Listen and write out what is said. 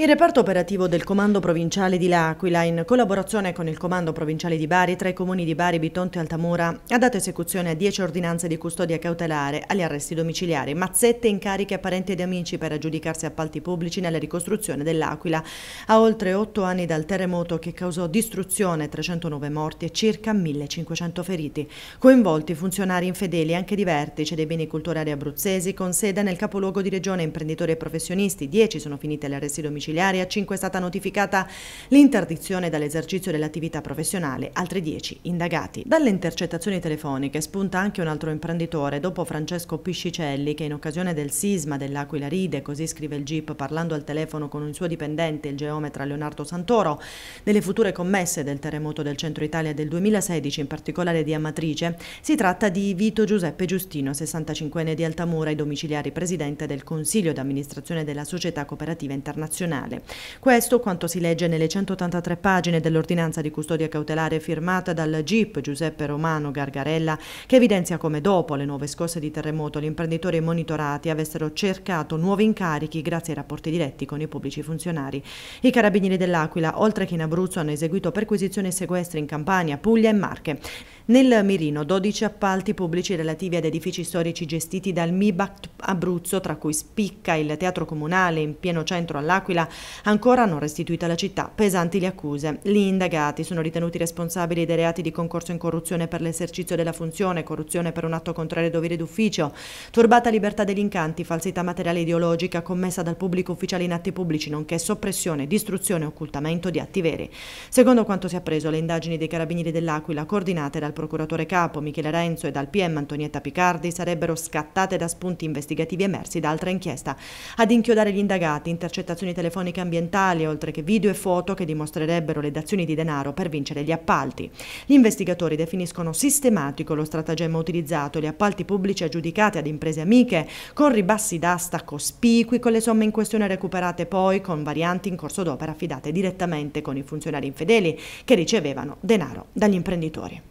Il reparto operativo del Comando Provinciale di L'Aquila, in collaborazione con il Comando Provinciale di Bari, tra i comuni di Bari, Bitonto e Altamura, ha dato esecuzione a 10 ordinanze di custodia cautelare, agli arresti domiciliari, mazzette, incarichi a parenti ed amici per aggiudicarsi appalti pubblici nella ricostruzione dell'Aquila. A oltre 8 anni dal terremoto che causò distruzione, 309 morti e circa 1500 feriti. Coinvolti funzionari infedeli anche di vertice dei beni culturali abruzzesi con sede nel capoluogo di regione, imprenditori e professionisti, 10 sono finiti agli arresti domiciliari domiciliari, a 5 è stata notificata l'interdizione dall'esercizio dell'attività professionale, altri 10 indagati. Dalle intercettazioni telefoniche spunta anche un altro imprenditore, dopo Francesco Piscicelli, che in occasione del sisma dell'Aquila Ride, così scrive il GIP, parlando al telefono con un suo dipendente, il geometra Leonardo Santoro, delle future commesse del terremoto del centro Italia del 2016, in particolare di Amatrice, si tratta di Vito Giuseppe Giustino, 65enne di Altamura e domiciliari presidente del Consiglio d'amministrazione della Società Cooperativa Internazionale penale. Questo quanto si legge nelle 183 pagine dell'ordinanza di custodia cautelare firmata dal GIP Giuseppe Romano Gargarella, che evidenzia come dopo le nuove scosse di terremoto gli imprenditori monitorati avessero cercato nuovi incarichi grazie ai rapporti diretti con i pubblici funzionari. I carabinieri dell'Aquila, oltre che in Abruzzo, hanno eseguito perquisizioni e sequestri in Campania, Puglia e Marche. Nel mirino 12 appalti pubblici relativi ad edifici storici gestiti dal MIBACT Abruzzo, tra cui spicca il Teatro Comunale in pieno centro all'Aquila L'Aquila. Ancora non restituita alla città pesanti le accuse. Gli indagati sono ritenuti responsabili dei reati di concorso in corruzione per l'esercizio della funzione, corruzione per un atto contrario ai doveri d'ufficio, turbata libertà degli incanti, falsità materiale ideologica commessa dal pubblico ufficiale in atti pubblici, nonché soppressione, distruzione e occultamento di atti veri. Secondo quanto si è appreso, le indagini dei carabinieri dell'Aquila, coordinate dal procuratore capo Michele Renzo e dal PM Antonietta Picardi, sarebbero scattate da spunti investigativi emersi da altra inchiesta. Ad inchiodare gli indagati, intercettazioni telefoniche telefoniche ambientali, oltre che video e foto che dimostrerebbero le dazioni di denaro per vincere gli appalti. Gli investigatori definiscono sistematico lo stratagemma utilizzato, gli appalti pubblici aggiudicati ad imprese amiche con ribassi d'asta cospicui, con le somme in questione recuperate poi con varianti in corso d'opera affidate direttamente con i funzionari infedeli che ricevevano denaro dagli imprenditori.